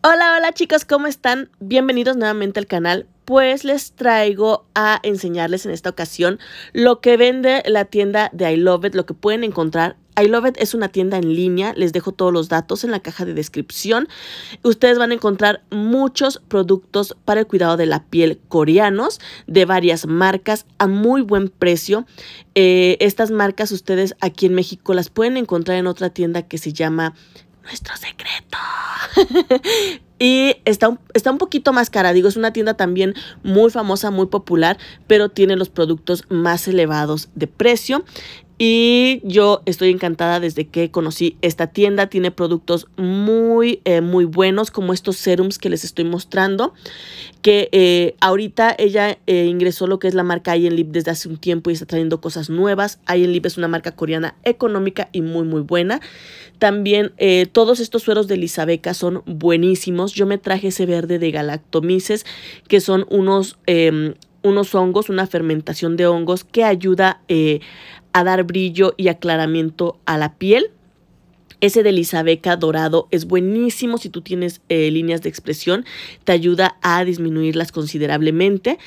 Hola, hola chicos, ¿cómo están? Bienvenidos nuevamente al canal. Pues les traigo a enseñarles en esta ocasión lo que vende la tienda de I Love It, lo que pueden encontrar. I Love It es una tienda en línea, les dejo todos los datos en la caja de descripción. Ustedes van a encontrar muchos productos para el cuidado de la piel coreanos de varias marcas a muy buen precio. Eh, estas marcas ustedes aquí en México las pueden encontrar en otra tienda que se llama nuestro secreto. y está un, está un poquito más cara, digo, es una tienda también muy famosa, muy popular, pero tiene los productos más elevados de precio. Y yo estoy encantada desde que conocí esta tienda. Tiene productos muy, eh, muy buenos, como estos serums que les estoy mostrando. Que eh, ahorita ella eh, ingresó lo que es la marca Ian desde hace un tiempo y está trayendo cosas nuevas. Ian es una marca coreana económica y muy, muy buena. También todos estos sueros de Elizabeth son buenísimos. Yo me traje ese verde de galactomises, que son unos em, unos hongos, una fermentación de hongos que ayuda a a dar brillo y aclaramiento a la piel. Ese de Elisabeca dorado es buenísimo si tú tienes eh, líneas de expresión, te ayuda a disminuirlas considerablemente.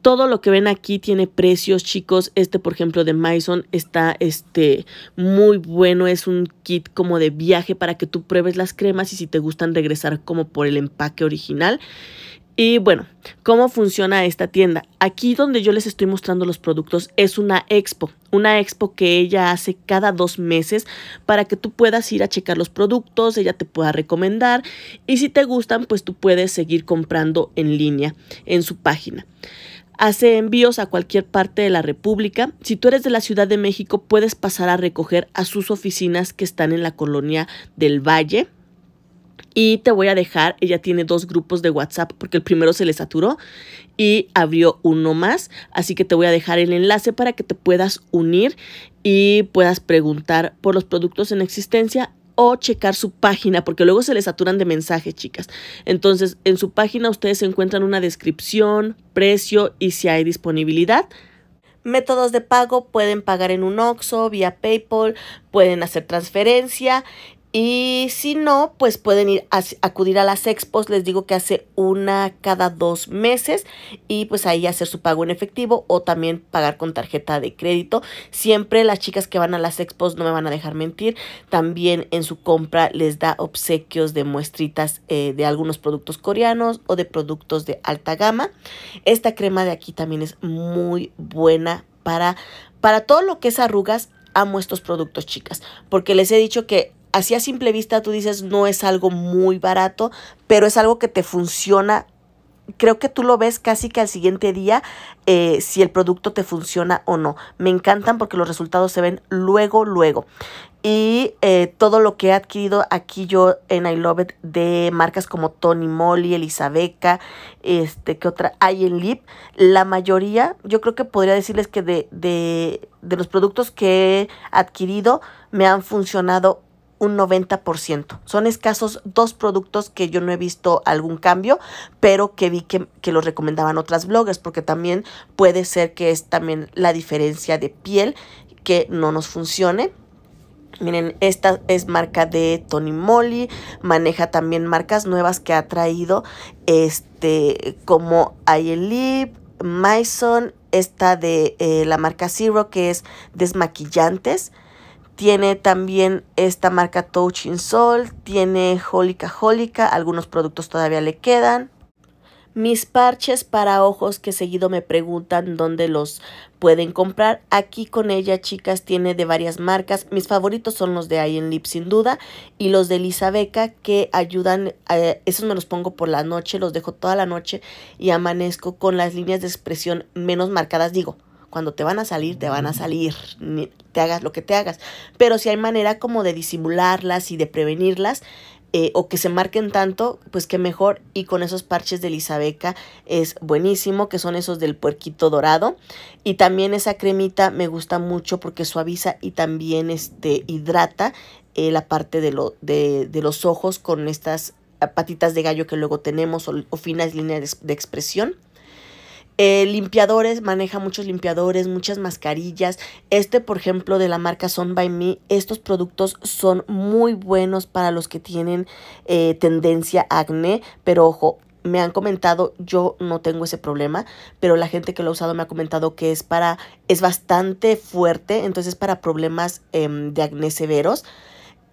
Todo lo que ven aquí tiene precios, chicos. Este, por ejemplo, de Maison está este, muy bueno. Es un kit como de viaje para que tú pruebes las cremas y si te gustan regresar como por el empaque original. Y bueno, ¿cómo funciona esta tienda? Aquí donde yo les estoy mostrando los productos es una expo, una expo que ella hace cada dos meses para que tú puedas ir a checar los productos, ella te pueda recomendar y si te gustan, pues tú puedes seguir comprando en línea en su página. Hace envíos a cualquier parte de la República. Si tú eres de la Ciudad de México, puedes pasar a recoger a sus oficinas que están en la colonia del Valle, y te voy a dejar, ella tiene dos grupos de WhatsApp porque el primero se le saturó y abrió uno más, así que te voy a dejar el enlace para que te puedas unir y puedas preguntar por los productos en existencia o checar su página, porque luego se le saturan de mensajes, chicas. Entonces, en su página ustedes encuentran una descripción, precio y si hay disponibilidad. Métodos de pago, pueden pagar en un OXO, vía PayPal, pueden hacer transferencia y si no, pues pueden ir a acudir a las expos, les digo que hace una cada dos meses y pues ahí hacer su pago en efectivo o también pagar con tarjeta de crédito. Siempre las chicas que van a las expos no me van a dejar mentir, también en su compra les da obsequios de muestritas eh, de algunos productos coreanos o de productos de alta gama. Esta crema de aquí también es muy buena para, para todo lo que es arrugas. Amo estos productos, chicas, porque les he dicho que así a simple vista tú dices no es algo muy barato, pero es algo que te funciona. Creo que tú lo ves casi que al siguiente día eh, si el producto te funciona o no. Me encantan porque los resultados se ven luego, luego. Y eh, todo lo que he adquirido aquí yo en I Love It de marcas como Tony Moly, Elisabeca, este, que otra? Hay en Lip. La mayoría, yo creo que podría decirles que de, de, de los productos que he adquirido me han funcionado un 90%. Son escasos dos productos que yo no he visto algún cambio, pero que vi que, que los recomendaban otras bloggers, porque también puede ser que es también la diferencia de piel que no nos funcione. Miren, esta es marca de Tony Moly, maneja también marcas nuevas que ha traído, este, como IELIP, myson esta de eh, la marca Zero que es desmaquillantes. Tiene también esta marca Touching Soul, tiene Jólica Jólica, algunos productos todavía le quedan. Mis parches para ojos que seguido me preguntan dónde los pueden comprar. Aquí con ella, chicas, tiene de varias marcas. Mis favoritos son los de Ian Lip, sin duda, y los de Elizabeth que ayudan. Eh, esos me los pongo por la noche, los dejo toda la noche y amanezco con las líneas de expresión menos marcadas. Digo, cuando te van a salir, te van a salir, te hagas lo que te hagas. Pero si hay manera como de disimularlas y de prevenirlas, eh, o que se marquen tanto, pues que mejor. Y con esos parches de Elisabeca es buenísimo, que son esos del puerquito dorado. Y también esa cremita me gusta mucho porque suaviza y también este, hidrata eh, la parte de, lo, de, de, los ojos con estas ah, patitas de gallo que luego tenemos o, finas líneas de expresión. Eh, limpiadores, maneja muchos limpiadores, muchas mascarillas. Este, por ejemplo, de la marca Son By Me, estos productos son muy buenos para los que tienen eh, tendencia a acné, pero ojo, me han comentado, yo no tengo ese problema, pero la gente que lo ha usado me ha comentado que es para, es bastante fuerte, entonces para problemas em, de acné severos.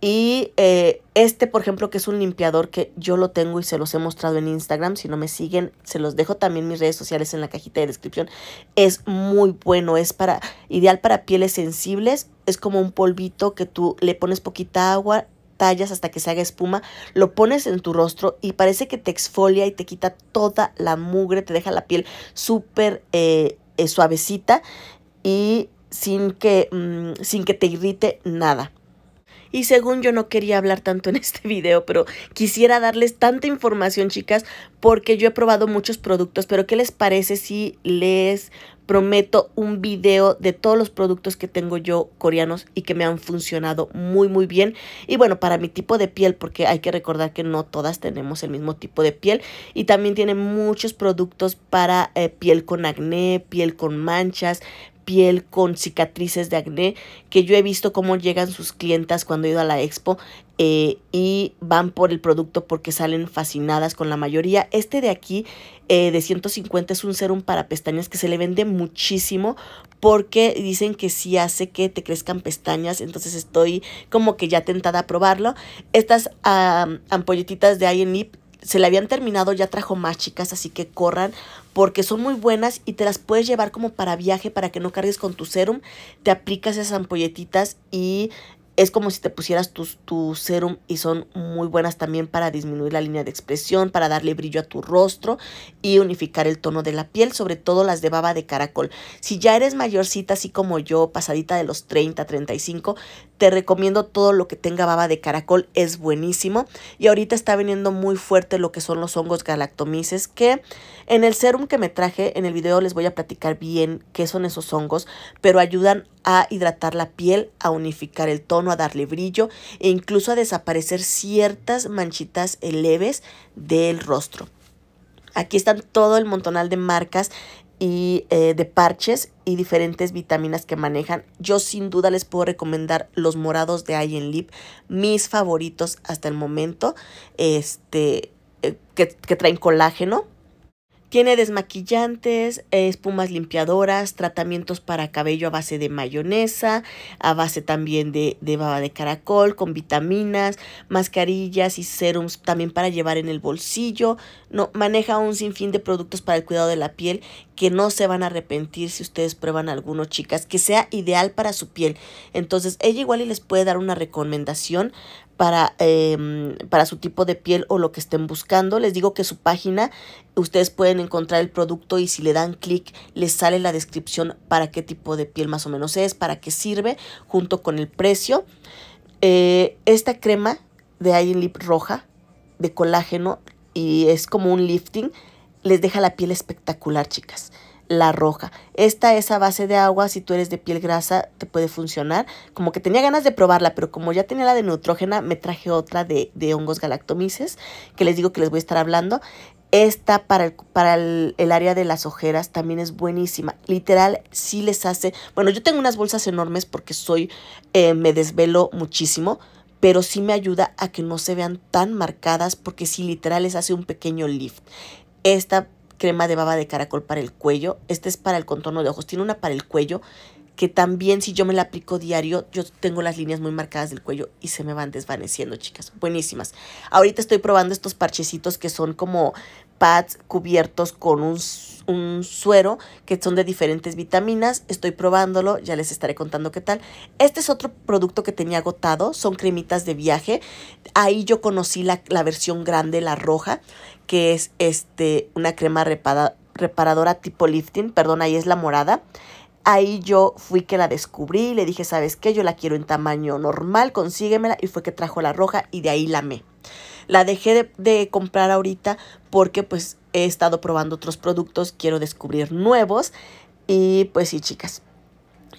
Y eh, este, por ejemplo, que es un limpiador que yo lo tengo y se los he mostrado en Instagram. Si no me siguen, se los dejo también mis redes sociales en la cajita de descripción. Es muy bueno, es para ideal para pieles sensibles. Es como un polvito que tú le pones poquita agua, tallas hasta que se haga espuma, lo pones en tu rostro y parece que te exfolia y te quita toda la mugre, te deja la piel súper eh, eh, suavecita y sin que, mm, sin que te irrite nada. Y según yo no quería hablar tanto en este video, pero quisiera darles tanta información, chicas, porque yo he probado muchos productos, pero ¿qué les parece si les prometo un video de todos los productos que tengo yo coreanos y que me han funcionado muy muy bien y bueno para mi tipo de piel porque hay que recordar que no todas tenemos el mismo tipo de piel y también tiene muchos productos para eh, piel con acné piel con manchas piel con cicatrices de acné, que yo he visto cómo llegan sus clientas cuando he ido a la expo eh, y van por el producto porque salen fascinadas con la mayoría. Este de aquí, eh, de 150, es un serum para pestañas que se le vende muchísimo porque dicen que sí hace que te crezcan pestañas, entonces estoy como que ya tentada a probarlo. Estas ampolletitas de INIP se le habían terminado, ya trajo más chicas, así que corran porque son muy buenas y te las puedes llevar como para viaje para que no cargues con tu serum. Te aplicas esas ampolletitas y es como si te pusieras tu, serum y son muy buenas también para disminuir la línea de expresión, para darle brillo a tu rostro y unificar el tono de la piel, sobre todo las de baba de caracol. Si ya eres mayorcita, así como yo, pasadita de los 30, 35, te recomiendo todo lo que tenga baba de caracol, es buenísimo. Y ahorita está viniendo muy fuerte lo que son los hongos galactomices, que en el serum que me traje, en el video les voy a platicar bien qué son esos hongos, pero ayudan a hidratar la piel, a unificar el tono, a darle brillo e incluso a desaparecer ciertas manchitas leves del rostro. Aquí están todo el montonal de marcas y eh, de parches y diferentes vitaminas que manejan. Yo sin duda les puedo recomendar los morados de Eye Lip, mis favoritos hasta el momento, este, eh, que, que traen colágeno tiene desmaquillantes, espumas limpiadoras, tratamientos para cabello a base de mayonesa, a base también de, baba de caracol, con vitaminas, mascarillas y serums también para llevar en el bolsillo. No, maneja un sinfín de productos para el cuidado de la piel que no se van a arrepentir si ustedes prueban alguno, chicas, que sea ideal para su piel. Entonces, ella igual les puede dar una recomendación Em, para, su tipo de piel o lo que estén buscando. Les digo que su página ustedes pueden encontrar el producto y si le dan clic les sale la descripción para qué tipo de piel más o menos es, para qué sirve, junto con el precio. Eh, esta crema de Lip roja de colágeno y es como un lifting, les deja la piel espectacular, chicas la roja. Esta es a base de agua, si tú eres de piel grasa te puede funcionar. Como que tenía ganas de probarla, pero como ya tenía la de neutrógena, me traje otra de, hongos galactomices, que les digo que les voy a estar hablando. Esta para, el, para área de las ojeras también es buenísima. Literal, sí les hace... Bueno, yo tengo unas bolsas enormes porque soy... Eh, me desvelo muchísimo, pero sí me ayuda a que no se vean tan marcadas porque sí literal les hace un pequeño lift. Esta crema de baba de caracol para el cuello. Este es para el contorno de ojos. Tiene una para el cuello que también si yo me la aplico diario, yo tengo las líneas muy marcadas del cuello y se me van desvaneciendo, chicas. Buenísimas. Ahorita estoy probando estos parchecitos que son como pads cubiertos con un, suero que son de diferentes vitaminas. Estoy probándolo, ya les estaré contando qué tal. Este es otro producto que tenía agotado, son cremitas de viaje. Ahí yo conocí la, versión grande, la roja, que es este, una crema reparadora tipo lifting, perdón, ahí es la morada. Ahí yo fui que la descubrí, le dije, ¿sabes qué? Yo la quiero en tamaño normal, consíguemela. Y fue que trajo la roja y de ahí la la dejé de, comprar ahorita porque pues he estado probando otros productos, quiero descubrir nuevos y pues sí chicas,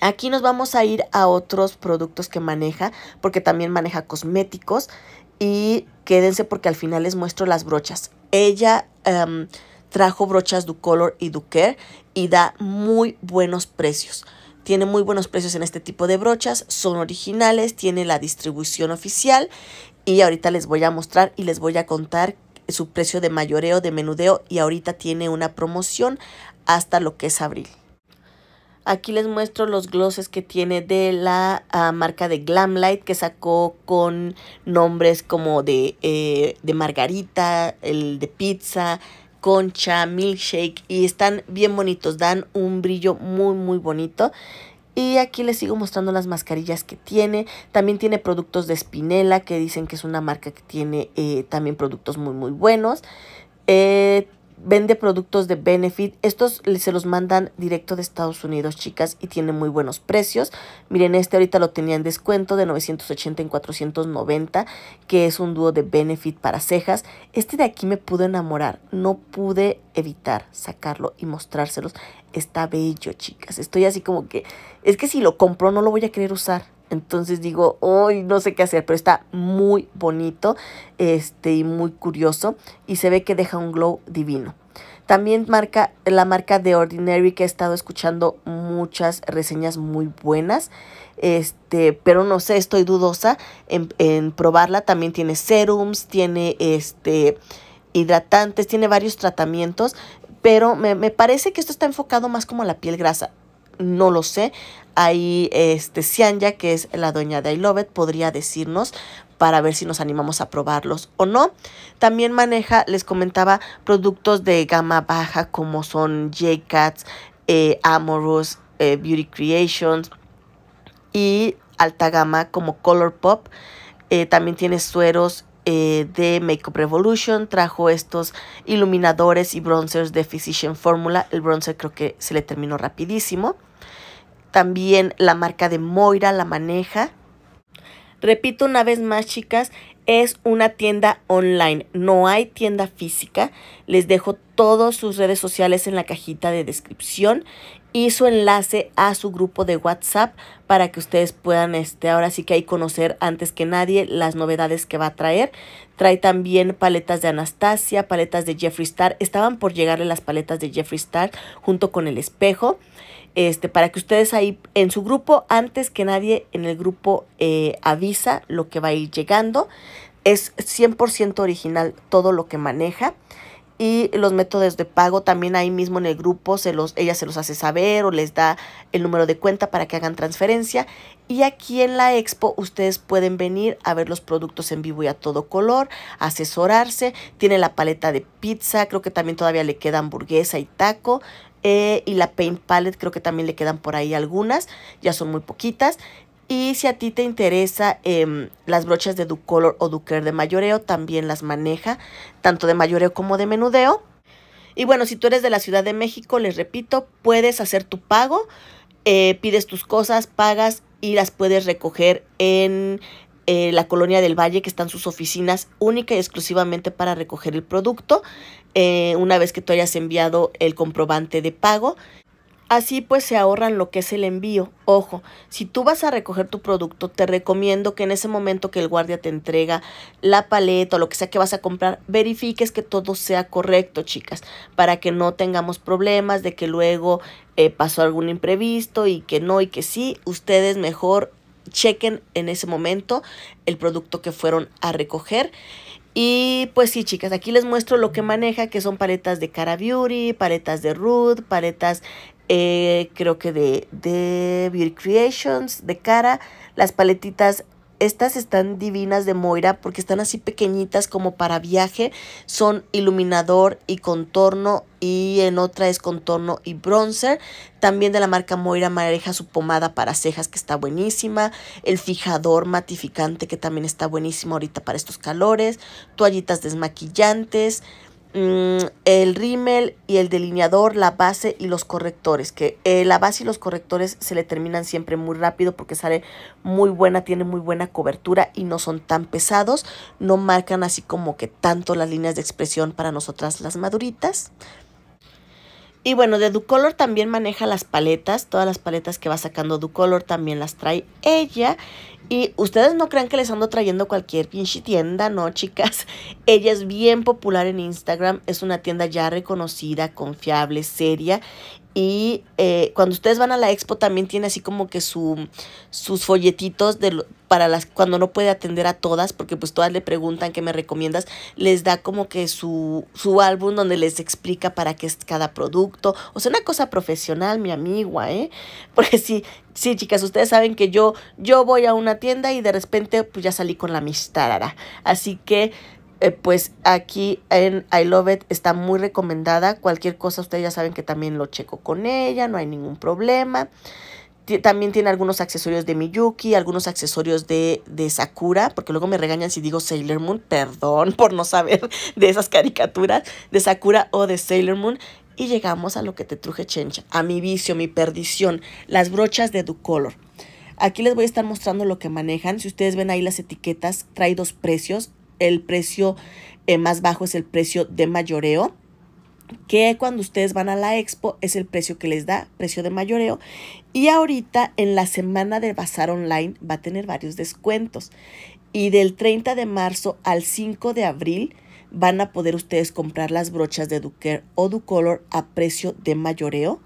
Aquí nos vamos a ir a otros productos que maneja, porque también maneja cosméticos. Y quédense porque al final les muestro las brochas. Ella em, trajo brochas Ducolor y Ducare y da muy buenos precios. Tiene muy buenos precios en este tipo de brochas, son originales, tiene la distribución oficial y ahorita les voy a mostrar y les voy a contar su precio de mayoreo, de menudeo y ahorita tiene una promoción hasta lo que es abril. Aquí les muestro los glosses que tiene de la ah, marca de Glamlight que sacó con nombres como de, eh, de margarita, el de pizza, concha, milkshake y están bien bonitos, dan un brillo muy muy bonito y aquí les sigo mostrando las mascarillas que tiene. También tiene productos de Spinella, que dicen que es una marca que tiene eh, también productos muy, muy buenos. Eh, vende productos de Benefit. Estos se los mandan directo de Estados Unidos, chicas, y tienen muy buenos precios. Miren, este ahorita lo tenía en descuento de 980 en 490, que es un dúo de Benefit para cejas. Este de aquí me pudo enamorar, no pude evitar sacarlo y mostrárselos. Está bello, chicas. Estoy así como que, es que si lo compro no lo voy a querer usar. Entonces digo, hoy no sé qué hacer, pero está muy bonito este, y muy curioso y se ve que deja un glow divino. También marca la marca The Ordinary que he estado escuchando muchas reseñas muy buenas. Este, pero no sé, estoy dudosa en, probarla. También tiene serums, tiene este hidratantes, tiene varios tratamientos. Pero me, me parece que esto está enfocado más como a la piel grasa no lo sé. Ahí este Sianya, que es la dueña de I Love It, podría decirnos para ver si nos animamos a probarlos o no. También maneja, les comentaba, productos de gama baja como son J-Cats, eh, Amorous, eh, Beauty Creations y alta gama como Colourpop. Eh, también tiene sueros de Makeup Revolution. Trajo estos iluminadores y bronzers de Physician Formula. El bronzer creo que se le terminó rapidísimo. También la marca de Moira la maneja. Repito una vez más, chicas, es una tienda online, no hay tienda física. Les dejo todas sus redes sociales en la cajita de descripción y su enlace a su grupo de WhatsApp para que ustedes puedan este ahora sí que hay conocer antes que nadie las novedades que va a traer. Trae también paletas de Anastasia, paletas de Jeffree Star. Estaban por llegarle las paletas de Jeffree Star junto con el espejo este, para que ustedes ahí en su grupo, antes que nadie en el grupo eh, avisa lo que va a ir llegando. Es 100% original todo lo que maneja y los métodos de pago también ahí mismo en el grupo se los ella se los hace saber o les da el número de cuenta para que hagan transferencia y aquí en la expo ustedes pueden venir a ver los productos en vivo y a todo color asesorarse tiene la paleta de pizza creo que también todavía le queda hamburguesa y taco e y la Paint Palette creo que también le quedan por ahí algunas, ya son muy poquitas. Y si a ti te interesa em, las brochas de Ducolor o duquer de mayoreo, también las maneja, tanto de mayoreo como de menudeo. Y bueno, si tú eres de la Ciudad de México, les repito, puedes hacer tu pago, eh, pides tus cosas, pagas y las puedes recoger en eh, la colonia del Valle, que están sus oficinas única y exclusivamente para recoger el producto, eh, una vez que tú hayas enviado el comprobante de pago. Así pues se ahorran lo que es el envío. Ojo, si tú vas a recoger tu producto, te recomiendo que en ese momento que el guardia te entrega la paleta o lo que sea que vas a comprar, verifiques que todo sea correcto, chicas, para que no tengamos problemas de que luego eh, pasó algún imprevisto y que no y que sí. Ustedes mejor chequen en ese momento el producto que fueron a recoger. Y pues sí, chicas, aquí les muestro lo que maneja, que son paletas de Cara Beauty, paletas de Ruth, paletas eh, creo que de, de Beauty Creations, de Cara, las paletitas estas están divinas de Moira porque están así pequeñitas como para viaje. Son iluminador y contorno y en otra es contorno y bronzer. También de la marca Moira Mareja, su pomada para cejas que está buenísima. El fijador matificante que también está buenísimo ahorita para estos calores. Toallitas desmaquillantes. Mm, el rímel y el delineador, la base y los correctores, que eh, la base y los correctores se le terminan siempre muy rápido porque sale muy buena, tiene muy buena cobertura y no son tan pesados, no marcan así como que tanto las líneas de expresión para nosotras las maduritas. Y bueno, de Ducolor también maneja las paletas, todas las paletas que va sacando Ducolor también las trae ella. Y ustedes no crean que les ando trayendo cualquier pinche tienda, no, chicas. Ella es bien popular en Instagram, es una tienda ya reconocida, confiable, seria y eh, cuando ustedes van a la expo también tiene así como que su, sus folletitos de, para las cuando no puede atender a todas, porque pues todas le preguntan qué me recomiendas, les da como que su, su álbum donde les explica para qué es cada producto. O sea, una cosa profesional, mi amiga, ¿eh? Porque sí, sí, chicas, ustedes saben que yo, yo voy a una tienda y de repente pues ya salí con la amistad. Así que eh, pues aquí en I Love It está muy recomendada. Cualquier cosa ustedes ya saben que también lo checo con ella, no hay ningún problema. también tiene algunos accesorios de Miyuki, algunos accesorios de, de Sakura, porque luego me regañan si digo Sailor Moon, perdón por no saber de esas caricaturas, de Sakura o de Sailor Moon. Y llegamos a lo que te truje Chencha, a mi vicio, mi perdición, las brochas de Ducolor. Aquí les voy a estar mostrando lo que manejan. Si ustedes ven ahí las etiquetas, trae dos precios el precio eh, más bajo es el precio de mayoreo que cuando ustedes van a la expo es el precio que les da, precio de mayoreo. Y ahorita en la semana de bazar online va a tener varios descuentos. Y del 30 de marzo al 5 de abril van a poder ustedes comprar las brochas de Duquer o Ducolor a precio de mayoreo.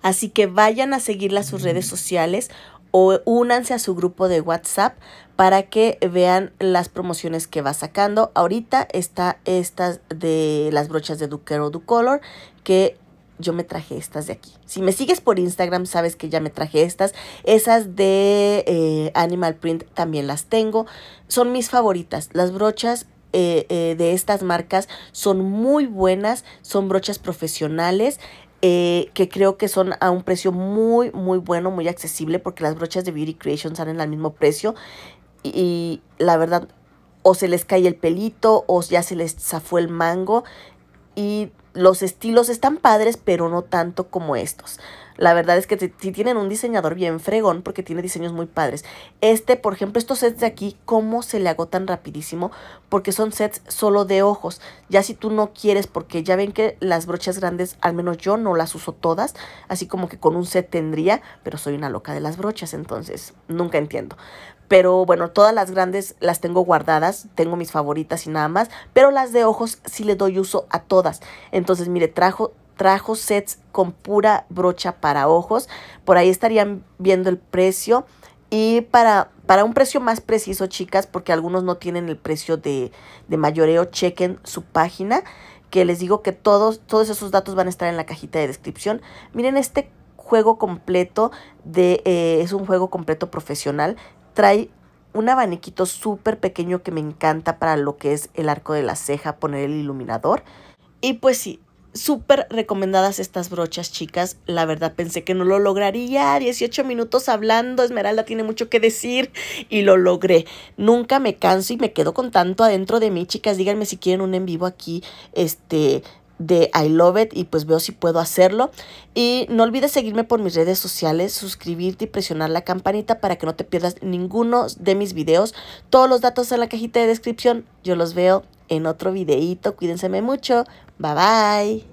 Así que vayan a seguirla a sus redes mm. sociales o únanse a su grupo de WhatsApp para que vean las promociones que va sacando. Ahorita está estas de las brochas de Duquero Ducolor que yo me traje estas de aquí. Si me sigues por Instagram, sabes que ya me traje estas. Esas de eh, Animal Print también las tengo. Son mis favoritas. Las brochas eh, eh, de estas marcas son muy buenas, son brochas profesionales. Eh, que creo que son a un precio muy, muy bueno, muy accesible, porque las brochas de Beauty Creation salen al mismo precio y, y la verdad, o se les cae el pelito o ya se les zafó el mango y los estilos están padres, pero no tanto como estos. La verdad es que si tienen un diseñador bien fregón porque tiene diseños muy padres. Este, por ejemplo, estos sets de aquí, cómo se le agotan rapidísimo porque son sets solo de ojos. Ya si tú no quieres, porque ya ven que las brochas grandes, al menos yo no las uso todas, así como que con un set tendría, pero soy una loca de las brochas, entonces nunca entiendo. Pero bueno, todas las grandes las tengo guardadas, tengo mis favoritas y nada más, pero las de ojos sí le doy uso a todas. Entonces, mire, trajo trajo sets con pura brocha para ojos. Por ahí estarían viendo el precio. Y para, para un precio más preciso, chicas, porque algunos no tienen el precio de, de mayoreo, chequen su página, que les digo que todos, todos esos datos van a estar en la cajita de descripción. Miren este juego completo, de, eh, es un juego completo profesional. Trae un abaniquito súper pequeño que me encanta para lo que es el arco de la ceja, poner el iluminador. Y pues sí, Súper recomendadas estas brochas, chicas. La verdad pensé que no lo lograría. 18 minutos hablando, Esmeralda tiene mucho que decir y lo logré. Nunca me canso y me quedo con tanto adentro de mí, chicas. Díganme si quieren un en vivo aquí, este, de I Love It y pues veo si puedo hacerlo. Y no olvides seguirme por mis redes sociales, suscribirte y presionar la campanita para que no te pierdas ninguno de mis videos. Todos los datos en la cajita de descripción. Yo los veo en otro videito Cuídense mucho. Bye bye.